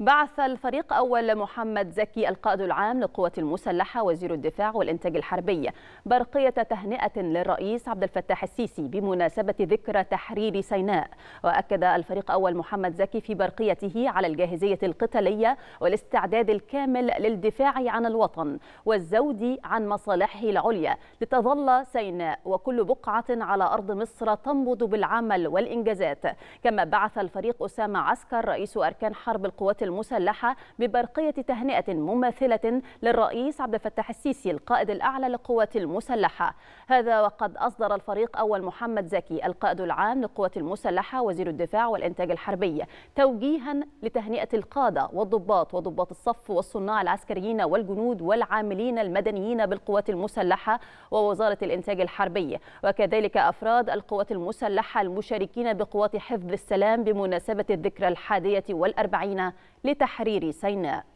بعث الفريق أول محمد زكي القائد العام للقوات المسلحة وزير الدفاع والإنتاج الحربي برقية تهنئة للرئيس عبد الفتاح السيسي بمناسبة ذكرى تحرير سيناء وأكد الفريق أول محمد زكي في برقيته على الجاهزية القتالية والاستعداد الكامل للدفاع عن الوطن والزود عن مصالحه العليا لتظل سيناء وكل بقعة على أرض مصر تنبض بالعمل والإنجازات كما بعث الفريق أسامة عسكر رئيس أركان حرب القوات المسلحة ببرقية تهنئة مماثلة للرئيس عبد الفتاح السيسي القائد الأعلى للقوات المسلحة هذا وقد أصدر الفريق أول محمد زكي القائد العام للقوات المسلحة وزير الدفاع والإنتاج الحربي توجيها لتهنئة القادة والضباط وضباط الصف والصناع العسكريين والجنود والعاملين المدنيين بالقوات المسلحة ووزارة الإنتاج الحربي وكذلك أفراد القوات المسلحة المشاركين بقوات حفظ السلام بمناسبة الذكرى الحادية والأربعين لتحرير سيناء